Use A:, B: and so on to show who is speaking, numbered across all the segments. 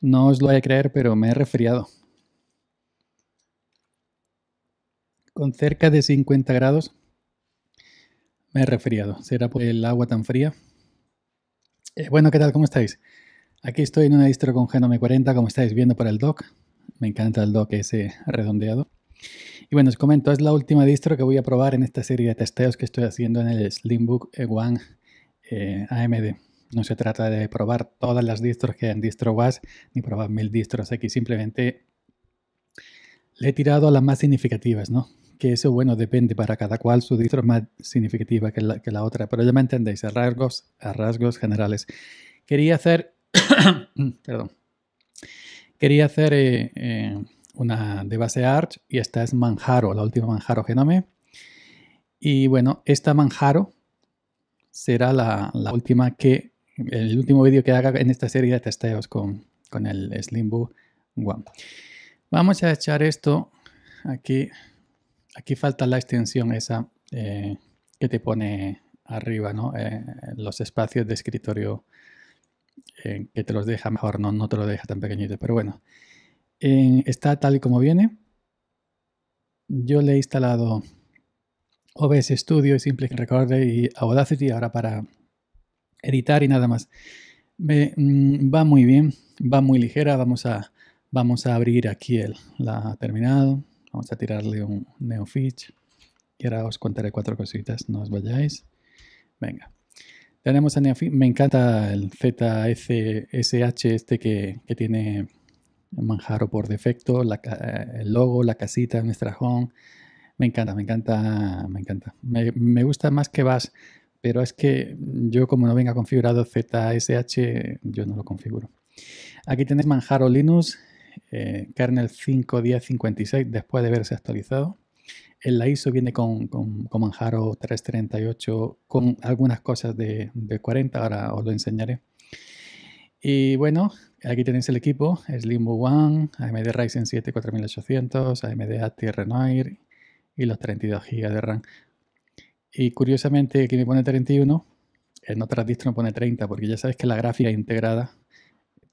A: No os lo voy a creer, pero me he resfriado. Con cerca de 50 grados me he resfriado. ¿Será por el agua tan fría? Eh, bueno, ¿qué tal? ¿Cómo estáis? Aquí estoy en una distro con Genome 40, como estáis viendo por el dock. Me encanta el dock ese redondeado. Y bueno, os comento, es la última distro que voy a probar en esta serie de testeos que estoy haciendo en el Slimbook e One eh, AMD. No se trata de probar todas las distros que hay en ni probar mil distros. Aquí simplemente le he tirado a las más significativas, ¿no? Que eso, bueno, depende para cada cual. Su distro es más significativa que la, que la otra. Pero ya me entendéis, a rasgos, generales. Quería hacer... perdón. Quería hacer eh, eh, una de base Arch y esta es Manjaro, la última Manjaro Genome. Y bueno, esta Manjaro será la última que el último vídeo que haga en esta serie de testeos con, con el Slimbo One. Vamos a echar esto aquí. Aquí falta la extensión esa eh, que te pone arriba, ¿no? Eh, los espacios de escritorio eh, que te los deja mejor, ¿no? no te lo deja tan pequeñito, pero bueno. está tal y como viene. Yo le he instalado OBS Studio y Simple Recorder y Audacity ahora para editar y nada más. Mm, va muy bien, va muy ligera. Vamos a, vamos a abrir aquí el, la terminado. Vamos a tirarle un neofitch. Y ahora os contaré cuatro cositas, no os vayáis. Venga. Tenemos a Neofitch. Me encanta el ZSH este que, que tiene Manjaro por defecto, el logo, la casita, nuestra home. Me encanta, me encanta, me encanta. Me, me gusta más que vas pero es que yo como no venga configurado ZSH, yo no lo configuro. Aquí tenéis Manjaro Linux, eh, kernel 5.10.56 después de haberse actualizado. En la ISO viene con, Manjaro 338 con algunas cosas de, de, 40, ahora os lo enseñaré. Y bueno, aquí tenéis el equipo, es Slimbo One, AMD Ryzen 7 4800, AMD Ati Renoir y los 32 GB de RAM. Y curiosamente aquí me pone 31, en otras distros me pone 30, porque ya sabes que la gráfica integrada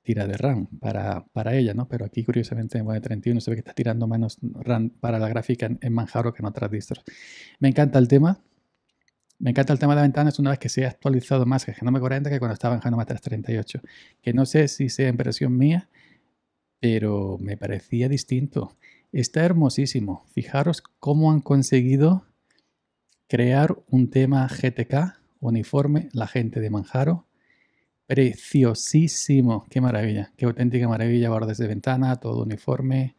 A: tira de RAM para, ella, ¿no? Pero aquí curiosamente me pone 31 se ve que está tirando menos RAM para la gráfica en, Manjaro que en otras distros. Me encanta el tema. Me encanta el tema de la ventana, es una vez que se ha actualizado más que me 40 que cuando estaba en Genome 338. Que no sé si sea impresión mía, pero me parecía distinto. Está hermosísimo. Fijaros cómo han conseguido crear un tema GTK uniforme, la gente de Manjaro. Preciosísimo, qué maravilla, qué auténtica maravilla, bordes de ventana, todo uniforme,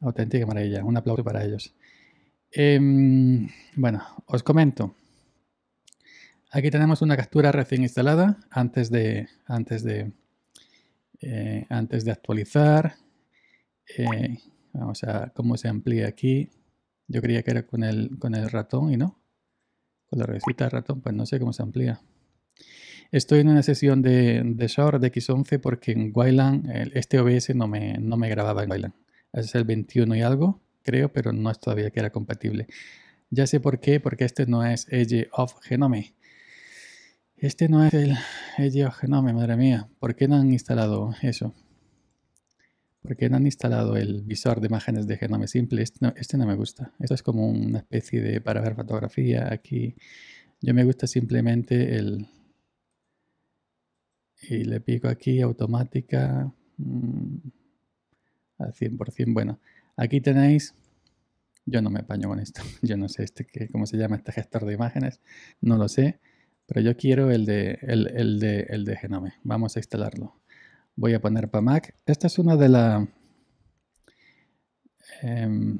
A: auténtica maravilla, un aplauso para ellos. Em, bueno, os comento. Aquí tenemos una captura recién instalada antes de, antes de, eh, antes de actualizar. Eh, vamos a cómo se amplía aquí. Yo creía que era con el, con el ratón y no. Con la recita de ratón, pues no sé cómo se amplía. Estoy en una sesión de, de Shore de X11 porque en Wayland, este OBS no me, no me grababa en Wayland. Es el 21 y algo, creo, pero no es todavía que era compatible. Ya sé por qué, porque este no es Edge of Genome. Este no es el Edge of Genome, madre mía. ¿Por qué no han instalado eso? porque no han instalado el visor de imágenes de genome simple. Este, este no, me gusta. Esto es como una especie de para ver fotografía aquí. Yo me gusta simplemente el... Y le pico aquí automática mm, al 100%. Bueno, aquí tenéis... Yo no me paño con esto. Yo no sé este que, cómo se llama este gestor de imágenes. No lo sé. Pero yo quiero el de, el, el de, el de genome. Vamos a instalarlo voy a poner para Mac. Esta es una de la... Em,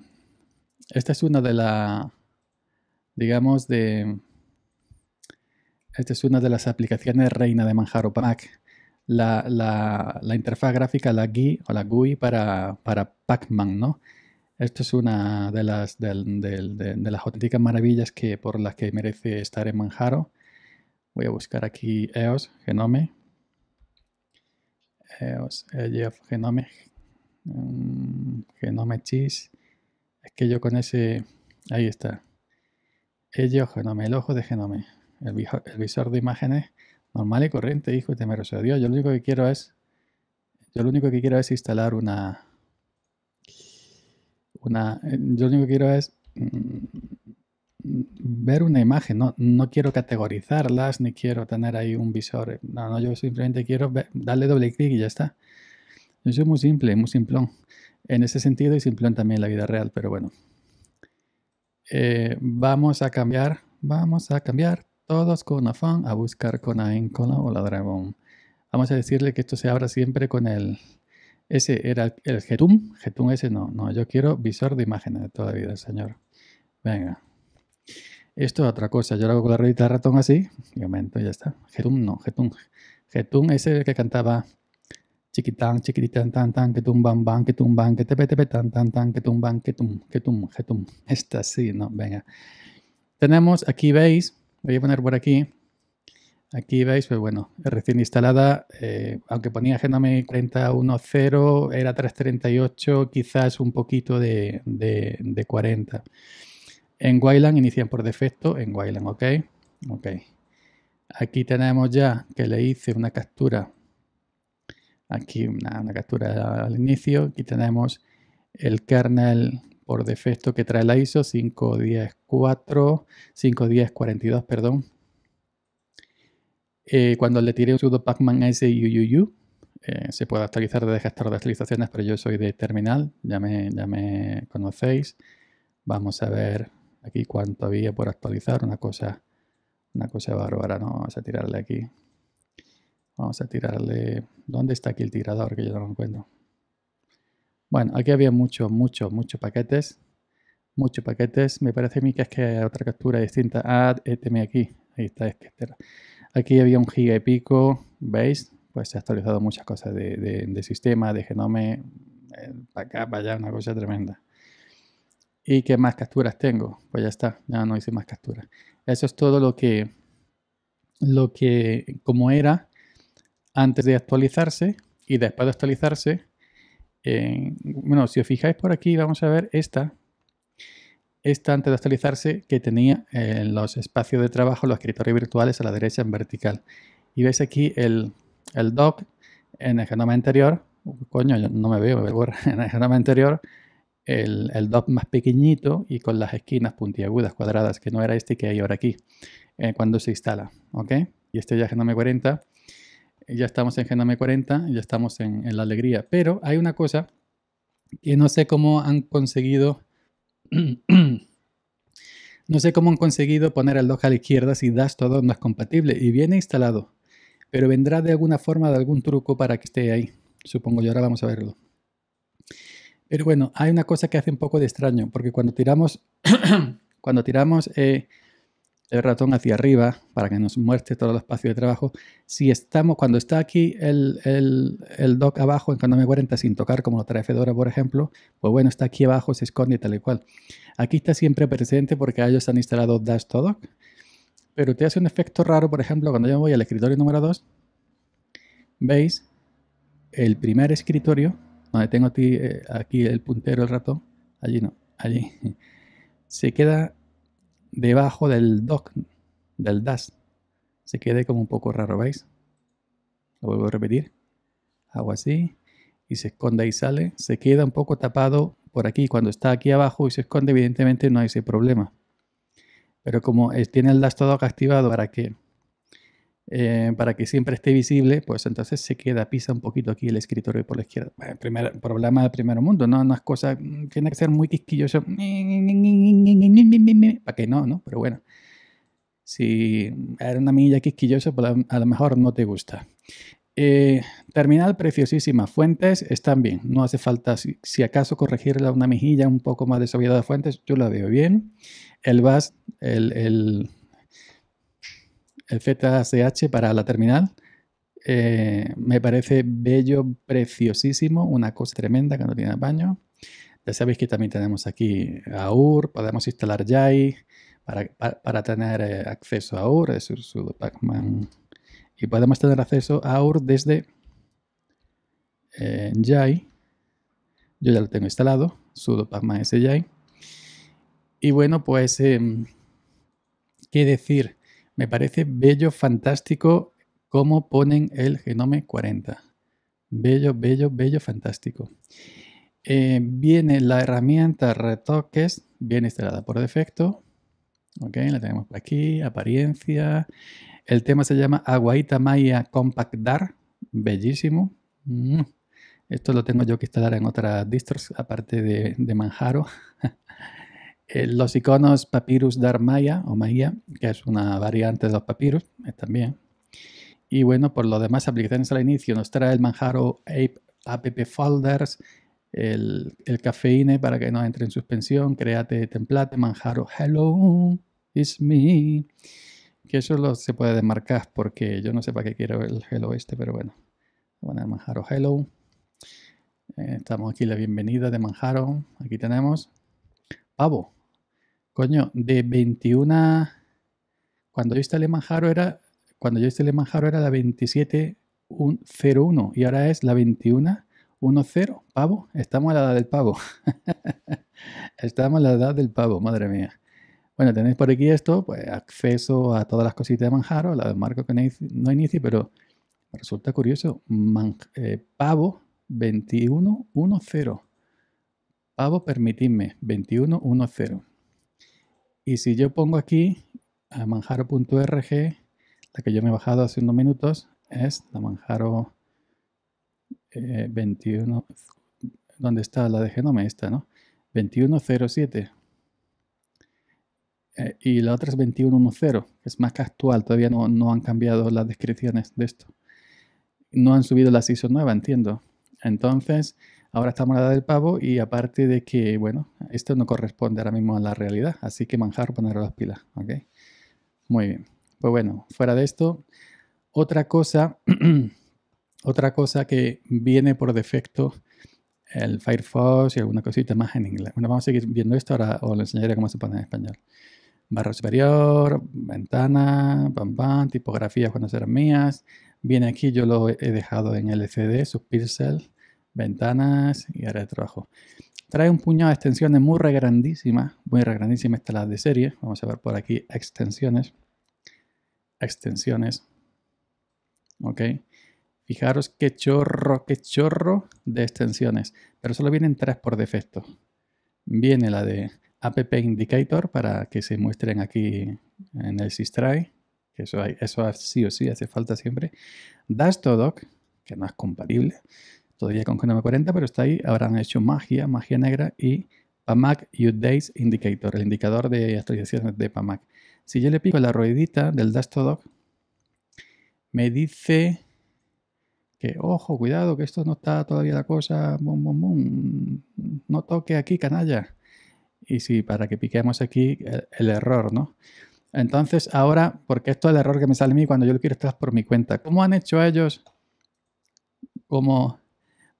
A: esta es una de la... Digamos de... Esta es una de las aplicaciones reina de Manjaro para La, interfaz gráfica, la GUI o la GUI para, para Pac-Man, ¿no? Esto es una de las, de, las auténticas maravillas que, por las que merece estar en Manjaro. Voy a buscar aquí EOS, Genome. Jeff eh, Genome, mm, Genome Cheese. Es que yo con ese. Ahí está. of Genome, el ojo de Genome. El, visor, de imágenes normal y corriente, hijo de temeroso Dios. Yo lo único que quiero es. Yo lo único que quiero es instalar una. Una. Eh, yo lo único que quiero es. Mm, ver una imagen, no, no quiero categorizarlas, ni quiero tener ahí un visor, eh, no, no, yo simplemente quiero ver, darle doble clic y ya está. eso es muy simple, muy simplón en ese sentido y simplón también en la vida real, pero bueno. Eh, vamos a cambiar, vamos a cambiar todos con afán a buscar con AIN, o la dragón. Vamos a decirle que esto se abra siempre con el... Ese era el Getum, Getum ese no, no, yo quiero visor de imágenes de toda la vida, señor. Venga, esto es otra cosa. Yo lo hago con la ruedita de ratón así y aumento y ya está. Getum no, Getum Getun es el que cantaba chiquitán, chiquititán, tan, tan, que tumban, ban, que tumban, que tepe, tepe, tan, tan, tan, que tumban, que tum, que tum, Esta sí, ¿no? Venga. Tenemos, aquí veis, voy a poner por aquí. Aquí veis, pues bueno, recién instalada, eh, aunque ponía Genome 41.0, era 338, quizás un poquito de, de, de 40. En Wayland inician por defecto en Wayland, ¿ok? Ok. Aquí tenemos ya que le hice una captura. Aquí una, captura al inicio. Aquí tenemos el kernel por defecto que trae la ISO 5.10.4, 5.10.42, perdón. Eh, cuando le tiré un sudo pacman s ese eh, se puede actualizar desde gestor de actualizaciones, pero yo soy de terminal, ya me, ya me conocéis. Vamos a ver aquí cuánto había por actualizar, una cosa, una cosa bárbara, ¿no? Vamos a tirarle aquí. Vamos a tirarle... ¿Dónde está aquí el tirador? Que yo no lo encuentro. Bueno, aquí había muchos, muchos, muchos paquetes. Muchos paquetes. Me parece a mí que es que hay otra captura distinta. ad ah, este aquí. Ahí está, este, este Aquí había un giga y pico, ¿veis? Pues se ha actualizado muchas cosas de, sistema, de genome, eh, para acá, para allá, una cosa tremenda y qué más capturas tengo. Pues ya está, ya no hice más capturas. Eso es todo lo que, lo que, como era antes de actualizarse y después de actualizarse. bueno, si os fijáis por aquí, vamos a ver esta. Esta antes de actualizarse que tenía en eh, los espacios de trabajo, los escritorios virtuales a la derecha en vertical. Y veis aquí el, el doc en el genoma anterior. Coño, yo no me veo, En el genoma anterior el, el más pequeñito y con las esquinas puntiagudas, cuadradas, que no era este que hay ahora aquí, eh, cuando se instala, ¿ok? Y este ya es Genome 40, ya estamos en Genome 40, ya estamos en, la alegría, pero hay una cosa que no sé cómo han conseguido... No sé cómo han conseguido poner el DOC a la izquierda si das todo no es compatible y viene instalado, pero vendrá de alguna forma, de algún truco para que esté ahí. Supongo y ahora vamos a verlo. Pero bueno, hay una cosa que hace un poco de extraño, porque cuando tiramos, cuando tiramos eh, el ratón hacia arriba para que nos muestre todo el espacio de trabajo, si estamos, cuando está aquí el, el, el dock abajo en me 40 sin tocar, como lo trae Fedora, por ejemplo, pues bueno, está aquí abajo, se esconde y tal y cual. Aquí está siempre presente porque ellos han instalado Dash todo Dock, pero te hace un efecto raro, por ejemplo, cuando yo voy al escritorio número 2, veis el primer escritorio donde tengo eh, aquí, el puntero, el ratón, allí no, allí, se queda debajo del dock, del das se quede como un poco raro, ¿veis? Lo vuelvo a repetir, hago así, y se esconde y sale, se queda un poco tapado por aquí, cuando está aquí abajo y se esconde, evidentemente no hay ese problema. Pero como tiene el das todo activado para que eh, para que siempre esté visible, pues entonces se queda, pisa un poquito aquí el escritorio por la izquierda. primer, problema del primer mundo, ¿no? No es cosa, mm, tiene que ser muy quisquilloso. Para que no, ¿no? Pero bueno, si era una milla quisquillosa, pues, a lo mejor no te gusta. Eh, terminal preciosísima. Fuentes están bien. No hace falta, si, acaso, corregirla una mejilla un poco más desobediada de fuentes. Yo la veo bien. El VAS, el, el, el ZSH para la terminal. Eh, me parece bello, preciosísimo, una cosa tremenda que no tiene baño. Ya sabéis que también tenemos aquí AUR, podemos instalar JAI para, tener eh, acceso a AUR, es sudo pacman. Y podemos tener acceso a AUR desde eh, JAI, Yo ya lo tengo instalado, sudo pacman jai Y bueno, pues, em, ¿qué decir? Me parece bello, fantástico cómo ponen el genome 40. Bello, bello, bello, fantástico. Eh, viene la herramienta retoques, bien instalada por defecto. Ok, la tenemos por aquí, apariencia. El tema se llama Aguaita Maya Compact Dar. Bellísimo. Mm. Esto lo tengo yo que instalar en otras distros, aparte de, de Manjaro. Eh, los iconos Papyrus Darmaya o Maya, que es una variante de los papyrus eh, también. Y bueno, por lo demás, aplicaciones al inicio, nos trae el Manjaro App Folders, el, el cafeine para que no entre en suspensión, créate template, Manjaro Hello, it's me. Que eso se puede desmarcar porque yo no sé para qué quiero el Hello este, pero bueno. Bueno, Manjaro Hello. Eh, estamos aquí la bienvenida de Manjaro. Aquí tenemos Pavo. Coño, de 21. Cuando yo instalé Manjaro era. Cuando yo instalé Manjaro era la 2701 y ahora es la 2110. Pavo. Estamos a la edad del pavo. Estamos a la edad del pavo, madre mía. Bueno, tenéis por aquí esto, pues acceso a todas las cositas de Manjaro, la de Marco que no inicie, pero resulta curioso. Eh, pavo 2110. Pavo, permitidme, 2110. Y si yo pongo aquí a manjaro.rg, la que yo me he bajado hace unos minutos, es la manjaro 21, eh, ¿dónde está la de genoma? Esta, ¿no? 2107. Eh, y la otra es 2110, es más que actual, todavía no, han cambiado las descripciones de esto. No han subido la ISO nueva, entiendo. Entonces, Ahora estamos a la edad del pavo y aparte de que, bueno, esto no corresponde ahora mismo a la realidad, así que manjar, poner las pilas, ¿ok? Muy bien. Pues bueno, fuera de esto, otra cosa, otra cosa que viene por defecto el Firefox y alguna cosita más en inglés. Bueno, vamos a seguir viendo esto, ahora os lo enseñaré cómo se pone en español. Barra superior, ventana, pam pam, tipografías cuando serán mías. Viene aquí, yo lo he dejado en LCD, subpixel ventanas y área de trabajo. Trae un puñado de extensiones muy grandísimas, muy grandísima está la de serie. Vamos a ver por aquí extensiones, extensiones, ok. Fijaros qué chorro, qué chorro de extensiones, pero solo vienen tres por defecto. Viene la de app indicator para que se muestren aquí en el SysTry, eso, sí o sí hace falta siempre. Dastodoc, que no es compatible todavía con Genome 40, pero está ahí, habrán hecho magia, magia negra y PAMAC days Indicator, el indicador de actualizaciones de PAMAC. Si yo le pico la ruedita del Dastodoc, me dice que, ojo, cuidado, que esto no está todavía la cosa, boom, boom, boom. no toque aquí, canalla. Y sí, para que piquemos aquí el, error, ¿no? Entonces, ahora, porque esto es el error que me sale a mí cuando yo lo quiero estar por mi cuenta. ¿Cómo han hecho ellos como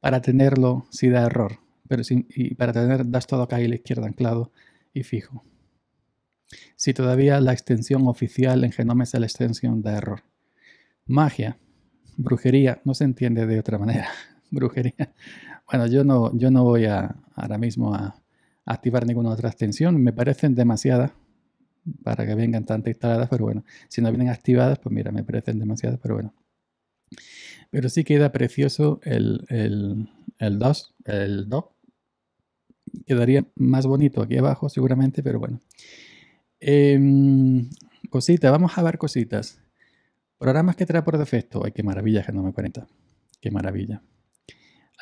A: para tenerlo si da error, pero sí y para tener das todo acá y la izquierda anclado y fijo. Si todavía la extensión oficial en Genome es la extensión da error. Magia, brujería, no se entiende de otra manera. brujería. Bueno, yo no, yo no voy a, ahora mismo a activar ninguna otra extensión. Me parecen demasiadas para que vengan tantas instaladas, pero bueno, si no vienen activadas, pues mira, me parecen demasiadas, pero bueno. Pero sí queda precioso el, el, el 2, Quedaría más bonito aquí abajo seguramente, pero bueno. Em, cositas, vamos a ver cositas. Programas que trae por defecto. Ay, qué maravilla, que no me 40. Qué maravilla.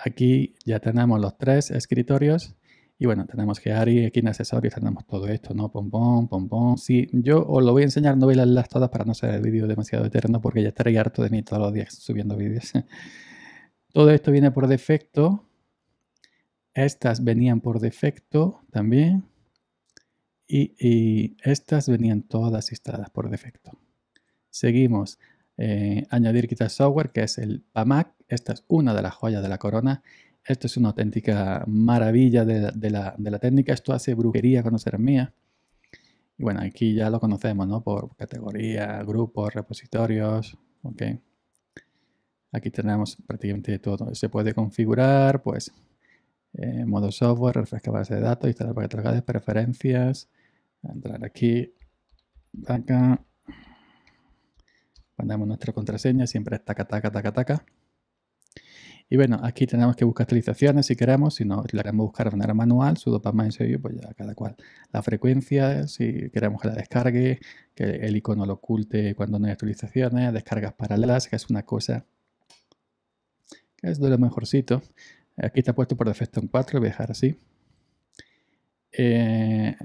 A: Aquí ya tenemos los tres escritorios y bueno, tenemos que Ari, aquí en accesorios tenemos todo esto, ¿no? Pompón, pompón. Si yo os lo voy a enseñar, no voy a las todas para no hacer el vídeo demasiado eterno porque ya estaré harto de mí todos los días subiendo vídeos. todo esto viene por defecto. Estas venían por defecto también. Y, estas venían todas instaladas por defecto. Seguimos. Eh, añadir quitar software, que es el PAMAC. Esta es una de las joyas de la corona. Esto es una auténtica maravilla de, la, técnica. Esto hace brujería conocer mía. Y bueno, aquí ya lo conocemos, ¿no? Por categoría, grupos, repositorios. Ok. Aquí tenemos prácticamente todo. Se puede configurar, pues, eh, modo software, refresca base de datos, instalar paquetes de preferencias. Entrar aquí. Acá. ponemos nuestra contraseña. Siempre es taca, taca, taca, taca. Y bueno, aquí tenemos que buscar actualizaciones si queremos, si no, la queremos buscar de manera manual, sudo más en serio, pues ya cada cual. La frecuencia, si queremos que la descargue, que el icono lo oculte cuando no hay actualizaciones, descargas paralelas, que es una cosa que es de lo mejorcito. Aquí está puesto por defecto en 4, voy a dejar así. Eh,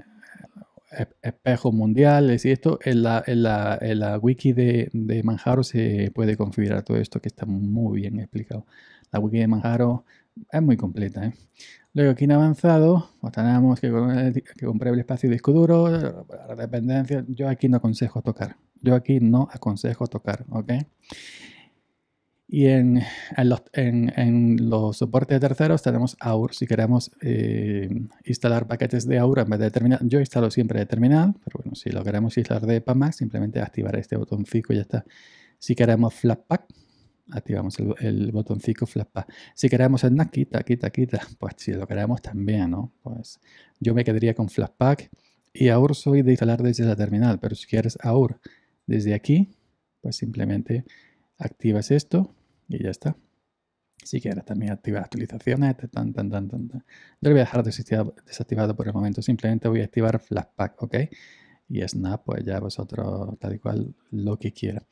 A: Espejos mundiales y esto en la, wiki de Manjaro se puede configurar todo esto que está muy bien explicado. La wiki de Manjaro es muy completa. ¿eh? Luego aquí en avanzado, pues tenemos que, eh, comprar el espacio de disco duro, la dependencia. Yo aquí no aconsejo tocar. Yo aquí no aconsejo tocar, ¿ok? Y en, los, soportes de terceros tenemos AUR. Si queremos eh, instalar paquetes de AUR en vez de terminal, yo instalo siempre de terminal, pero bueno, si lo queremos instalar de PAMAC, simplemente activar este botoncito y ya está. Si queremos Flatpak, activamos el, el botoncito Flashpack. Si queremos el quita, quita, quita. Pues si lo queremos también, ¿no? Pues yo me quedaría con Flashpack y ahora soy de instalar desde la terminal, pero si quieres ahora desde aquí, pues simplemente activas esto y ya está. Si quieres también activar actualizaciones, tan, tan, tan, tan, tan. Yo lo voy a dejar desactivado por el momento, simplemente voy a activar Flashpack, ¿ok? Y Snap, pues ya vosotros tal y cual lo que quieras.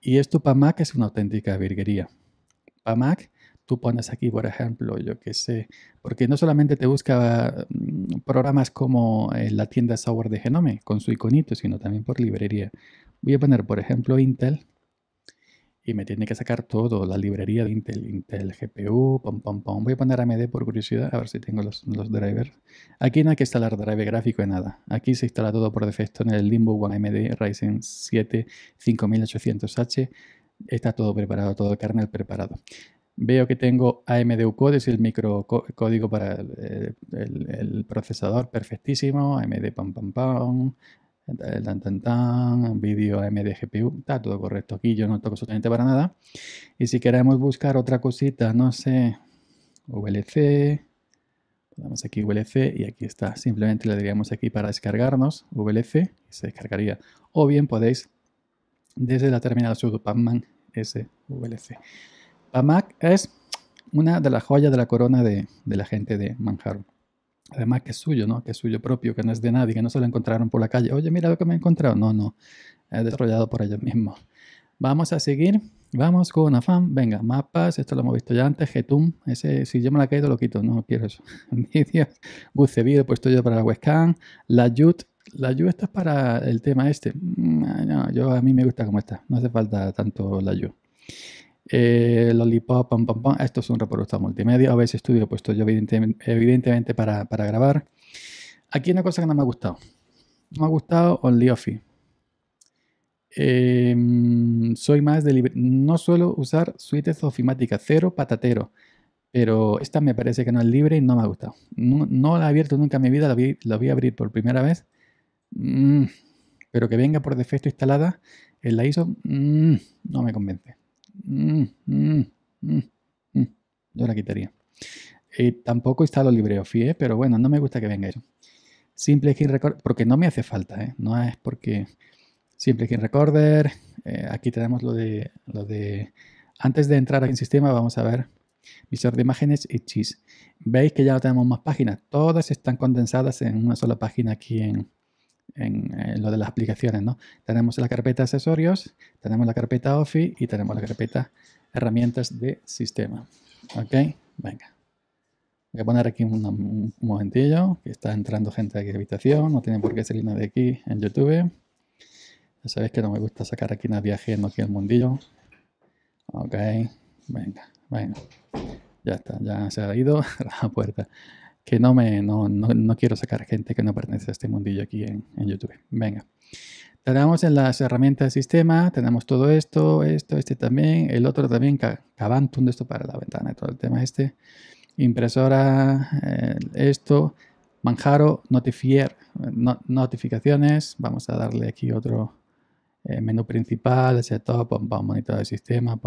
A: Y esto para Mac es una auténtica virguería. Para Mac, tú pones aquí, por ejemplo, yo qué sé, porque no solamente te busca mm, programas como eh, la tienda software de Genome con su iconito, sino también por librería. Voy a poner, por ejemplo, Intel me tiene que sacar todo, la librería de Intel, Intel GPU, pom, pom, pom. Voy a poner AMD por curiosidad, a ver si tengo los, los drivers. Aquí no hay que instalar drive gráfico en nada. Aquí se instala todo por defecto en el Limbo One AMD Ryzen 7 5800H. Está todo preparado, todo el kernel preparado. Veo que tengo AMD UCODE, es el micro código para el, el procesador, perfectísimo. AMD pam pam pam tan, tan, tan, vídeo MDGPU, está todo correcto. Aquí yo no toco absolutamente para nada. Y si queremos buscar otra cosita, no sé, VLC, damos aquí VLC y aquí está. Simplemente le diríamos aquí para descargarnos VLC se descargaría. O bien podéis desde la terminal sudo pacman s VLC. PAMAC es una de las joyas de la corona de, de la gente de Manhattan. Además que es suyo, ¿no? Que es suyo propio, que no es de nadie, que no se lo encontraron por la calle. Oye, mira lo que me he encontrado. No, no, He desarrollado por ellos mismos. Vamos a seguir. Vamos con afán. Venga, mapas. Esto lo hemos visto ya antes. Getum. Ese, si yo me la caído, lo quito. No quiero eso. Vídeos. he puesto yo para la webcam. La Yut. La Yut, es para el tema este. Mm, no, yo a mí me gusta como está. No hace falta tanto la Yut. Los eh, Lollipop, Esto es un reproductor multimedia. OBS Studio, estudio puesto yo evidentemente, para, grabar. Aquí una cosa que no me ha gustado. No me ha gustado OnlyOffice. Em, soy más de libre. No suelo usar suites ofimáticas, cero patatero. Pero esta me parece que no es libre y no me ha gustado. No, la he abierto nunca en mi vida, la, vi, voy a abrir por primera vez. Mm, pero que venga por defecto instalada en la ISO, mm, no me convence. Mm, mm, mm, Yo la quitaría. Y eh, tampoco instalo LibreOffice, pero bueno, no me gusta que venga eso. Simple Skin Recorder, porque no me hace falta, ¿eh? no es porque Simple Skin Recorder, eh, aquí tenemos lo de, lo de, antes de entrar aquí en sistema vamos a ver visor de imágenes y Cheese. Veis que ya tenemos más páginas, todas están condensadas en una sola página aquí en, en, eh, lo de las aplicaciones, ¿no? Tenemos la carpeta accesorios, tenemos la carpeta office y tenemos la carpeta herramientas de sistema. ¿Ok? Venga. Voy a poner aquí un, momentillo, que está entrando gente de aquí de habitación, no tiene por qué salir de aquí en YouTube. Ya sabéis que no me gusta sacar aquí nadie ajeno aquí al mundillo. Ok, venga, venga. Ya está, ya se ha ido la puerta que no me no, no, quiero sacar gente que no pertenece a este mundillo aquí en, YouTube. Venga. Tenemos en las herramientas de sistema, tenemos todo esto, esto, este también, el otro también, de esto para la ventana, todo el tema este, impresora, eh, esto, Manjaro, notifier, notificaciones, vamos a darle aquí otro eh, menú principal, setup, monitor de sistema,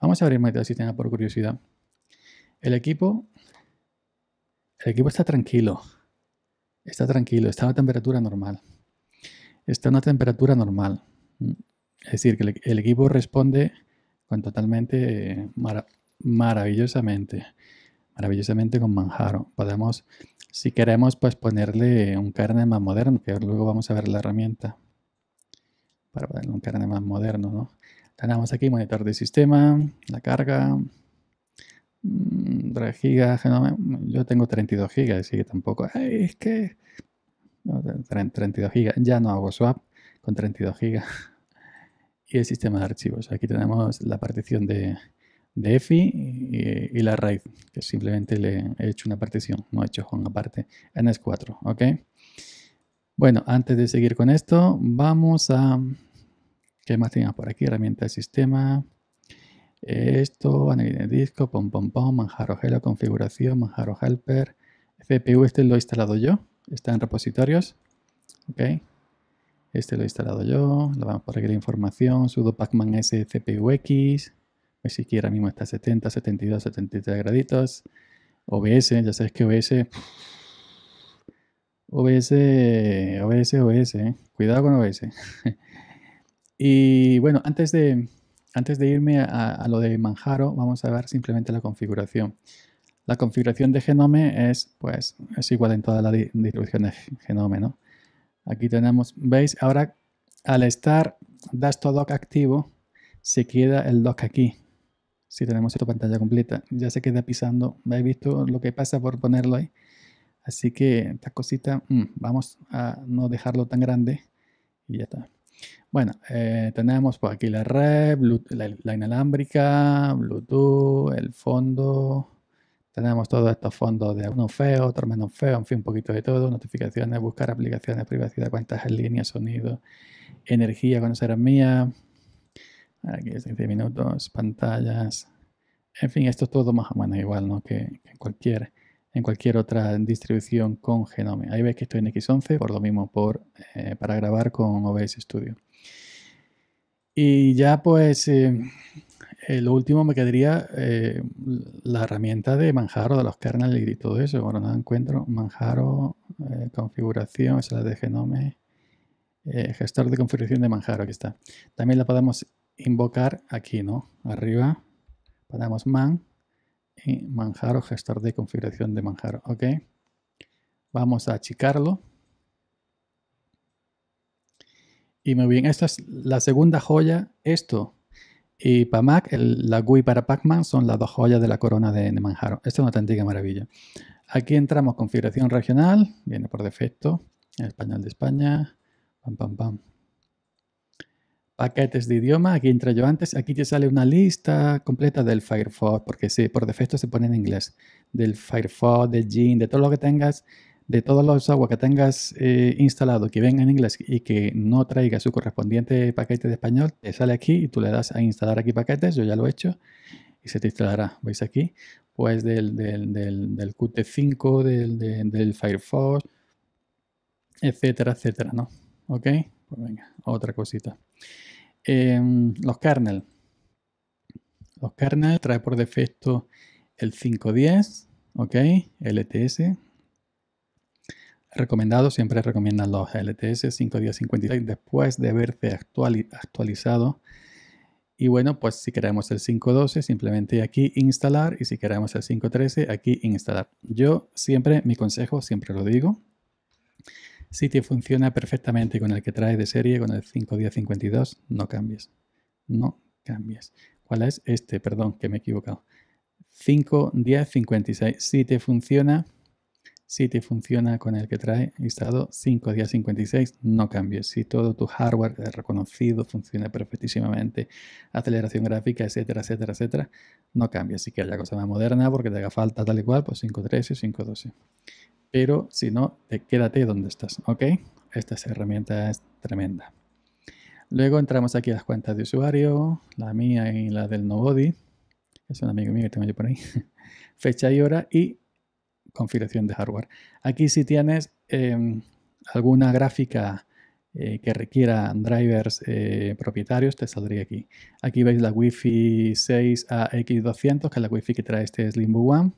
A: Vamos a abrir monitor de sistema por curiosidad. El equipo, el equipo está tranquilo. Está tranquilo, está a una temperatura normal. Está a una temperatura normal. Es decir, que el, equipo responde con totalmente eh, maravillosamente. Maravillosamente con Manjaro. Podemos, si queremos, pues ponerle un carne más moderno, que luego vamos a ver la herramienta. Para ponerle un carne más moderno, ¿no? Tenemos aquí monitor de sistema, la carga, 3 mm, gigas, yo tengo 32 gigas, así que tampoco, es que 32 gigas, ya no hago swap con 32 gigas. Y el sistema de archivos, aquí tenemos la partición de, EFI y, la raíz que simplemente le he hecho una partición, no he hecho una aparte, en S4, ¿ok? Bueno, antes de seguir con esto, vamos a... ¿Qué más tenemos por aquí? Herramienta de sistema, esto, el disco, pom pom pom, Manjaro Hello, configuración, Manjaro Helper. CPU este lo he instalado yo, está en repositorios. Ok. Este lo he instalado yo, le vamos por aquí la información, sudo pacman s cpux, pues si ahora mismo está 70, 72, 73 graditos. OBS, ya sabes que OBS... OBS, OBS, OBS, eh. cuidado con OBS. y bueno, antes de, antes de irme a, lo de Manjaro, vamos a ver simplemente la configuración. La configuración de Genome es, pues, es igual en todas las distribuciones distribución de Genome, ¿no? Aquí tenemos, ¿veis? Ahora, al estar Dastodoc activo, se queda el Dock aquí. Si tenemos esta pantalla completa, ya se queda pisando. ¿Habéis visto lo que pasa por ponerlo ahí? Así que esta cosita, mm, vamos a no dejarlo tan grande y ya está. Bueno, eh, tenemos por aquí la red, la, inalámbrica, Bluetooth, el fondo. Tenemos todos estos fondos de uno feo, otro menos feo, en fin, un poquito de todo. Notificaciones, buscar aplicaciones, privacidad, cuentas en línea, sonido, energía, conocer mía. Aquí 15 minutos, pantallas. En fin, esto es todo más o menos igual ¿no? que, en, cualquier, en cualquier otra distribución con Genome. Ahí veis que estoy en X11, por lo mismo por, eh, para grabar con OBS Studio. Y ya pues eh, eh, lo último me quedaría eh, la herramienta de Manjaro, de los kernels y todo eso. Bueno, no encuentro. Manjaro, configuración, esa la de Genome. gestor de configuración de Manjaro, aquí está. También la podemos invocar aquí, ¿no? Arriba, ponemos man y Manjaro, gestor de configuración de Manjaro. Ok. Vamos a achicarlo Y muy bien, esta es la segunda joya, esto. Y para Mac, la GUI para Pac-Man son las dos joyas de la corona de, Manjaro. Esta es una auténtica maravilla. Aquí entramos configuración regional, viene por defecto, en español de España, pam, pam, pam. Paquetes de idioma, aquí entré yo antes, aquí te sale una lista completa del Firefox, porque sí, por defecto se pone en inglés, del Firefox, de Gene, de todo lo que tengas, de todos los aguas que tengas eh, instalado que venga en inglés y que no traiga su correspondiente paquete de español, te sale aquí y tú le das a instalar aquí paquetes, yo ya lo he hecho, y se te instalará, veis aquí, pues del, del, del, Qt5, del, Firefox, etcétera, etcétera, ¿no? ¿Ok? Pues venga, otra cosita. Em, los kernel. Los kernel trae por defecto el 510, ¿ok? LTS, recomendado, siempre recomiendan los LTS 5 días después de haberse actualizado. Y bueno, pues si queremos el 5.12, simplemente aquí instalar. Y si queremos el 5.13, aquí instalar. Yo siempre, mi consejo, siempre lo digo. Si te funciona perfectamente con el que trae de serie, con el 5.10.52, no cambies. No cambies. ¿Cuál es este? Perdón, que me he equivocado. 5.10.56. Si te funciona si te funciona con el que trae instalado 5 días 56, no cambies. Si todo tu hardware es reconocido, funciona perfectísimamente, aceleración gráfica, etcétera, etcétera, etcétera, no cambia. Si quieres la cosa más moderna porque te haga falta tal y cual, pues 5.13, 5.12. Pero si no, quédate donde estás, ¿ok? Esta herramienta es tremenda. Luego entramos aquí a las cuentas de usuario, la mía y la del Nobody. Es un amigo mío que tengo yo por ahí. Fecha y hora y configuración de hardware. Aquí si tienes em, alguna gráfica eh, que requiera drivers eh, propietarios, te saldría aquí. Aquí veis la Wi-Fi 6AX200, que es la Wi-Fi que trae este Slimbo One.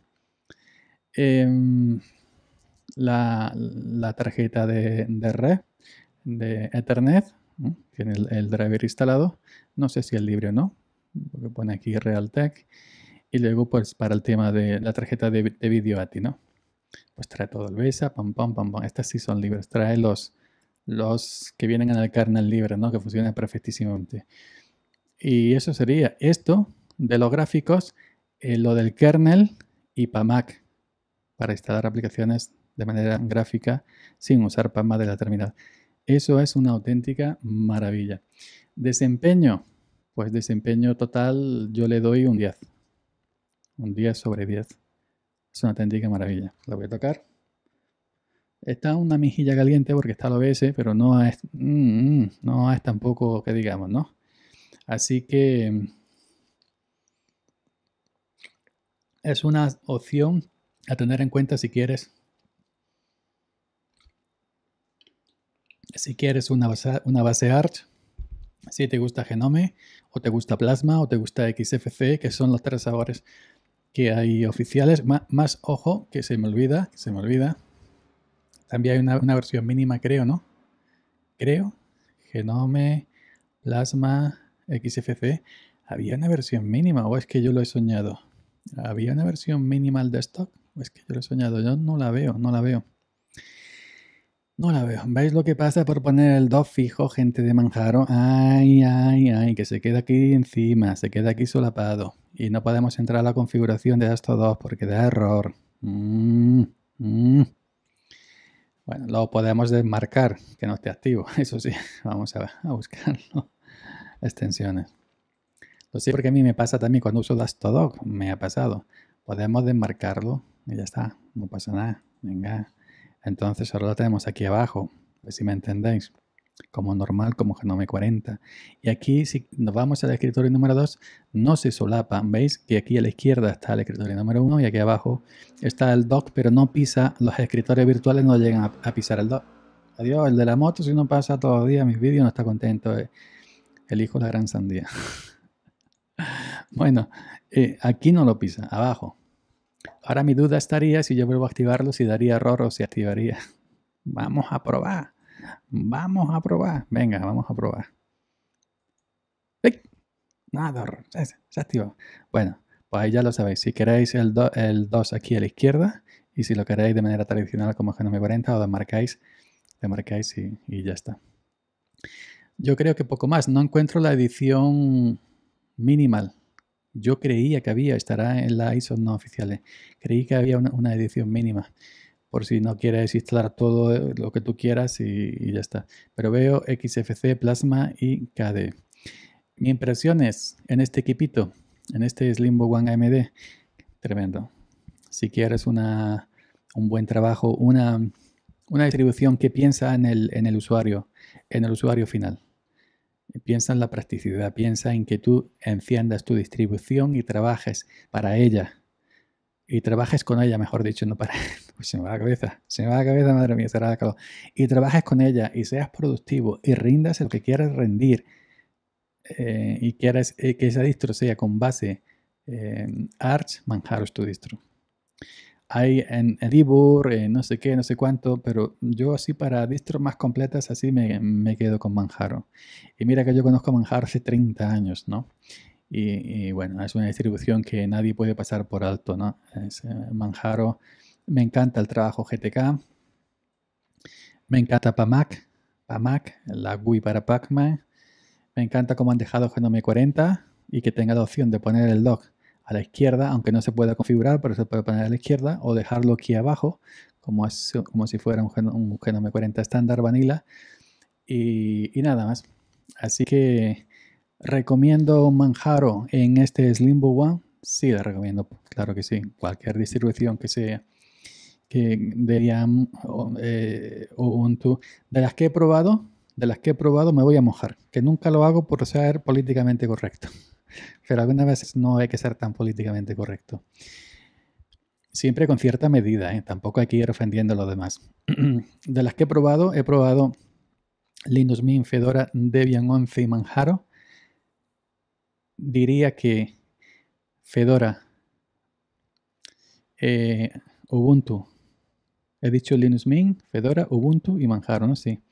A: Em, la, tarjeta de, red de Ethernet, tiene el, driver instalado. No sé si el libre no, porque pone aquí Realtek y luego pues para el tema de la tarjeta de, de vídeo a ti, ¿no? Pues trae todo el Visa, pam, pam, pam, pam. Estas sí son libres. Trae los, los que vienen en el kernel libre, ¿no? Que funciona perfectísimamente. Y eso sería esto de los gráficos, eh, lo del kernel y PAMAC para instalar aplicaciones de manera gráfica sin usar PAMA de la terminal. Eso es una auténtica maravilla. Desempeño, pues desempeño total yo le doy un 10 un 10 sobre 10. Es una técnica maravilla. La voy a tocar. Está una mejilla caliente porque está lo OBS, pero no es, mm, no es tampoco que digamos, ¿no? Así que mm, es una opción a tener en cuenta si quieres si quieres una base, una base ARCH, si te gusta Genome, o te gusta Plasma, o te gusta XFC, que son los tres sabores que hay oficiales. Más, ojo, que se me olvida, se me olvida. También hay una, versión mínima, creo, ¿no? Creo. Genome, Plasma, XFC. ¿Había una versión mínima o es que yo lo he soñado? ¿Había una versión mínima al stock ¿O es que yo lo he soñado? Yo no la veo, no la veo. No la veo. ¿Veis lo que pasa por poner el dos fijo, gente de Manjaro? Ay, ay, ay, que se queda aquí encima, se queda aquí solapado y no podemos entrar a la configuración de estos porque da error. Mm, mm. Bueno, lo podemos desmarcar, que no esté activo. Eso sí, vamos a, buscarlo. Extensiones. Lo sé porque a mí me pasa también cuando uso Dastodoc, me ha pasado. Podemos desmarcarlo y ya está, no pasa nada. Venga. Entonces ahora lo tenemos aquí abajo, pues si me entendéis como normal, como genome 40. Y aquí, si nos vamos al escritorio número 2, no se solapa. ¿Veis que aquí a la izquierda está el escritorio número 1 y aquí abajo está el doc, pero no pisa, los escritorios virtuales no llegan a, pisar el doc. Adiós, el de la moto, si no pasa todos los días mis vídeos, no está contento. Eh. Elijo la gran sandía. bueno, eh, aquí no lo pisa, abajo. Ahora mi duda estaría si yo vuelvo a activarlo, si daría error o si activaría. Vamos a probar. Vamos a probar. Venga, vamos a probar. Ah, Nada, se, activó. Bueno, pues ya lo sabéis. Si queréis el, 2 aquí a la izquierda y si lo queréis de manera tradicional como Genome 40, o desmarcáis, demarcáis y, y ya está. Yo creo que poco más. No encuentro la edición minimal. Yo creía que había, estará en las ISO no oficiales. Creí que había una edición mínima por si no quieres instalar todo eh, lo que tú quieras y, ya está. Pero veo XFC, Plasma y KDE. Mi impresión es, en este equipito, en este Slimbo One AMD, tremendo. Si quieres un buen trabajo, una, distribución que piensa en el, en el usuario, en el usuario final. Piensa en la practicidad, piensa en que tú enciendas tu distribución y trabajes para ella, y trabajes con ella, mejor dicho, no para. se me va la cabeza, se me va la cabeza, madre mía, será la calor. Y trabajes con ella y seas productivo y rindas el que quieras rendir eh, y quieras eh, que esa distro sea con base eh, Arch, es tu distro. Hay en Edibur, eh, no sé qué, no sé cuánto, pero yo así para distros más completas así me, quedo con Manjaro. Y mira que yo conozco Manjaro hace 30 años, ¿no? Y, bueno, es una distribución que nadie puede pasar por alto, ¿no? Es eh, Manjaro. Me encanta el trabajo GTK. Me encanta PAMAC, PAMAC, la GUI para Pacman. Me encanta cómo han dejado Genome 40 y que tenga la opción de poner el log a la izquierda, aunque no se pueda configurar, pero se puede poner a la izquierda o dejarlo aquí abajo, como, como si fuera un, Genome 40 estándar vanilla. Y, y nada más. Así que ¿Recomiendo Manjaro en este Slimbo One? Sí, la recomiendo, claro que sí. Cualquier distribución que sea que de eh, o Ubuntu, de las que he probado, de las que he probado me voy a mojar, que nunca lo hago por ser políticamente correcto. Pero algunas veces no hay que ser tan políticamente correcto. Siempre con cierta medida, ¿eh? tampoco hay que ir ofendiendo a los demás. de las que he probado, he probado Linux Mint, Fedora, Debian 11 y Manjaro diría que Fedora, eh, Ubuntu, he dicho Linux Mint, Fedora, Ubuntu y Manjaro, ¿no? Sí.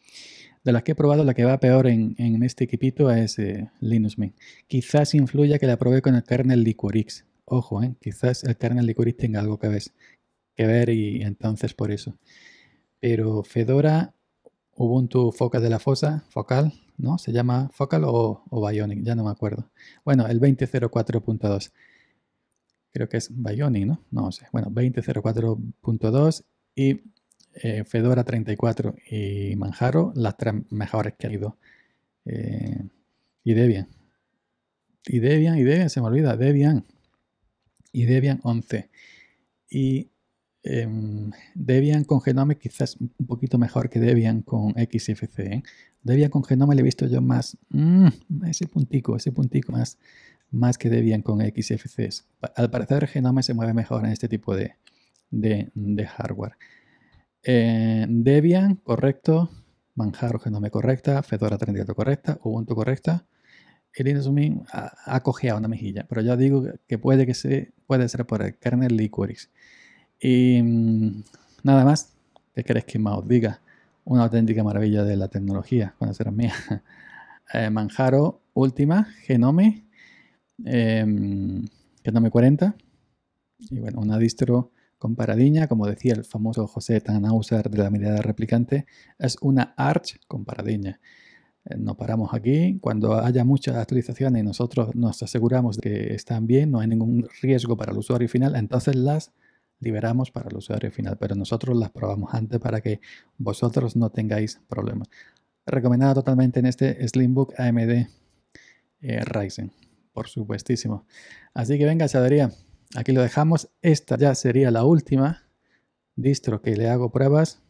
A: De las que he probado, la que va peor en, este equipito es eh, Linux Mint. Quizás influya que la probé con el kernel Liquorix. Ojo, eh, quizás el kernel Liquorix tenga algo que que ver y entonces por eso. Pero Fedora Ubuntu Focal de la Fosa, Focal, ¿no? Se llama Focal o, o Bionic, ya no me acuerdo. Bueno, el 2004.2. Creo que es Bionic, ¿no? No sé. Bueno, 2004.2 y eh, Fedora 34 y Manjaro, las tres mejores que ha ido. Eh, y Debian. Y Debian, y Debian, se me olvida, Debian. Y Debian 11. Y Em, Debian con Genome quizás un poquito mejor que Debian con XFC. ¿eh? Debian con Genome le he visto yo más mm, ese puntico, ese puntico más, más que Debian con Xfce. Al parecer Genome se mueve mejor en este tipo de, hardware. Eh, Debian, correcto. Manjaro Genome correcta. Fedora 38, correcta. Ubuntu correcta. El Linux ha, cojeado una mejilla, pero ya digo que puede que se puede ser por el kernel Liquorix. Y mm, nada más, ¿qué queréis que más os diga? Una auténtica maravilla de la tecnología, será mía. Eh, Manjaro, última, Genome, em, Genome 40. Y bueno, una distro paradiña como decía el famoso José Tanauser de la mirada replicante, es una Arch con Eh, no paramos aquí. Cuando haya muchas actualizaciones y nosotros nos aseguramos de que están bien, no hay ningún riesgo para el usuario final, entonces las liberamos para el usuario final, pero nosotros las probamos antes para que vosotros no tengáis problemas. Recomendada totalmente en este Slimbook AMD eh, Ryzen, por supuestísimo. Así que venga, chadería, aquí lo dejamos. Esta ya sería la última distro que le hago pruebas.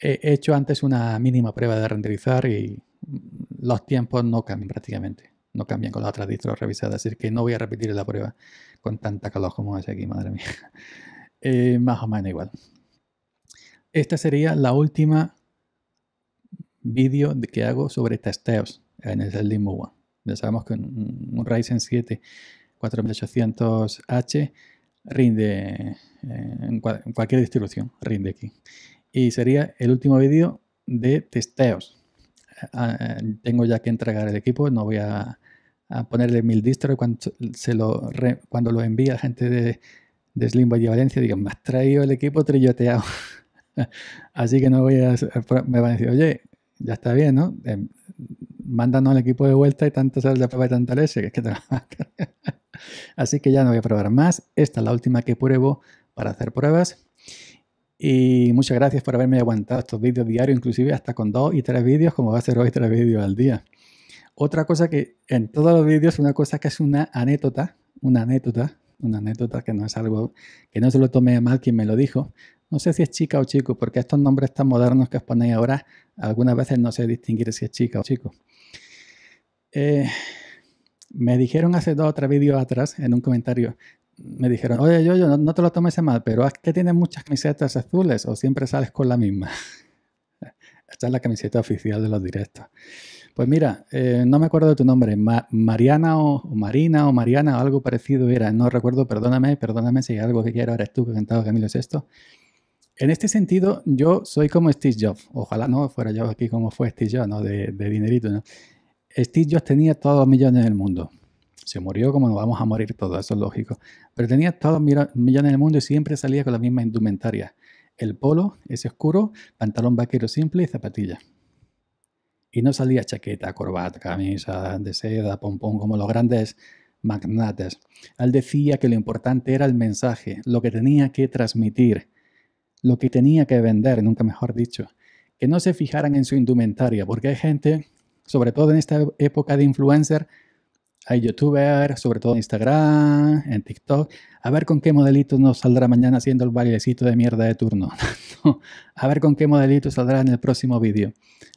A: He hecho antes una mínima prueba de renderizar y los tiempos no cambian prácticamente no cambian con las otras distros revisadas, así que no voy a repetir la prueba con tanta calor como hace aquí, madre mía. Eh, más o menos igual. Esta sería la última vídeo que hago sobre testeos en el Limbo One. Ya sabemos que un, Ryzen 7 4800H rinde eh, en, cualquier distribución, rinde aquí. Y sería el último vídeo de testeos. Ah, eh, tengo ya que entregar el equipo, no voy a a ponerle mil distros. Cuando, se lo, cuando lo envía gente de, de Slim y Valencia, digo me has traído el equipo trilloteado. Así que no voy a. Me van a decir, oye, ya está bien, ¿no? Em, mándanos al equipo de vuelta y tanto sal de y tanta leche, es que Así que ya no voy a probar más. Esta es la última que pruebo para hacer pruebas. Y muchas gracias por haberme aguantado estos vídeos diarios, inclusive hasta con dos y tres vídeos, como va a ser hoy tres vídeos al día. Otra cosa que en todos los vídeos, una cosa que es una anécdota, una anécdota, una anécdota que no es algo que no se lo tome mal quien me lo dijo. No sé si es chica o chico, porque estos nombres tan modernos que os ponéis ahora, algunas veces no sé distinguir si es chica o chico. Eh, me dijeron hace dos o tres vídeos atrás en un comentario, me dijeron, oye, yo, yo, no, no te lo tomes mal, pero es que tienes muchas camisetas azules o siempre sales con la misma. Esta es la camiseta oficial de los directos. Pues mira, eh, no me acuerdo de tu nombre, Mariana o, Marina o Mariana o algo parecido era, no recuerdo, perdóname, perdóname si hay algo que quiero, eres tú que cantado, Camilo esto. En este sentido, yo soy como Steve Jobs, ojalá no fuera yo aquí como fue Steve Jobs, ¿no? de, dinerito. Steve Jobs tenía todos los millones del mundo, se murió como nos vamos a morir todos, eso es lógico. Pero tenía todos los millones del mundo y siempre salía con la misma indumentaria. El polo, ese oscuro, pantalón vaquero simple y zapatillas. Y no salía chaqueta, corbata, camisa de seda, pompón, como los grandes magnates. Él decía que lo importante era el mensaje, lo que tenía que transmitir, lo que tenía que vender, nunca mejor dicho. Que no se fijaran en su indumentaria, porque hay gente, sobre todo en esta época de influencer, hay youtubers, sobre todo en Instagram, en TikTok, a ver con qué modelito nos saldrá mañana haciendo el bailecito de mierda de turno. a ver con qué modelito saldrá en el próximo vídeo.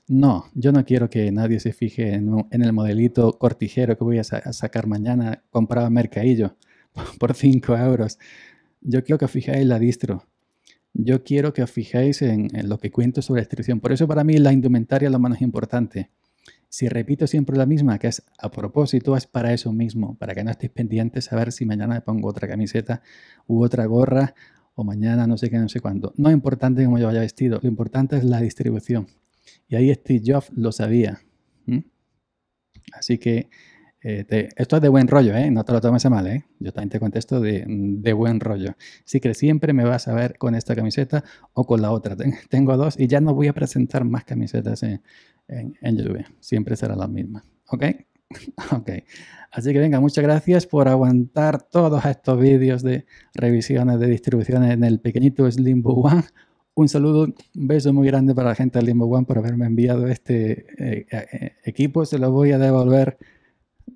A: No, yo no quiero que nadie se fije en, el modelito cortijero que voy a, sacar mañana comprado en Mercadillo por 5 euros. Yo quiero que os fijéis la distro. Yo quiero que os fijéis en, lo que cuento sobre la distribución. Por eso para mí la indumentaria es lo menos importante si repito siempre la misma, que es a propósito, es para eso mismo, para que no estéis pendientes a ver si mañana me pongo otra camiseta u otra gorra o mañana no sé qué, no sé cuándo. No es importante cómo yo vaya vestido, lo importante es la distribución. Y ahí Steve Jobs lo sabía. Así que eh, esto es de buen rollo, ¿eh? no te lo tomes a mal. ¿eh? Yo también te contesto de, de, buen rollo. Así que siempre me vas a ver con esta camiseta o con la otra. Tengo dos y ya no voy a presentar más camisetas ¿eh? en, en Siempre será la misma. ¿Ok? Ok. Así que venga, muchas gracias por aguantar todos estos vídeos de revisiones de distribuciones en el pequeñito Slimbo One. Un saludo, un beso muy grande para la gente de Slimbo One por haberme enviado este eh, eh, eh, equipo. Se lo voy a devolver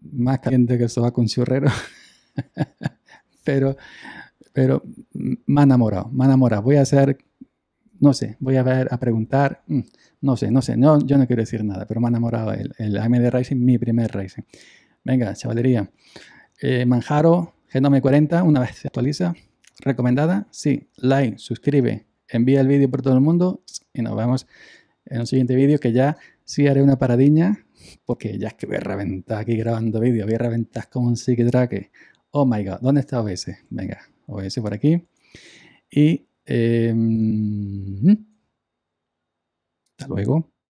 A: más caliente que el va con churrero. pero, pero me ha enamorado, me Voy a hacer, no sé, voy a ver, a preguntar. Mm. No sé, no sé, yo no quiero decir nada, pero me ha enamorado el, AMD Ryzen, mi primer Ryzen. Venga, chavalería. Eh, Manjaro, Genome 40, una vez se actualiza. ¿Recomendada? Sí. Like, suscribe, envía el vídeo por todo el mundo y nos vemos en un siguiente vídeo que ya sí haré una paradiña porque ya es que voy a reventar aquí grabando vídeo, voy a reventar como un que... Oh my god, ¿dónde está OBS? Venga, OBS por aquí. Y... Em, hasta luego.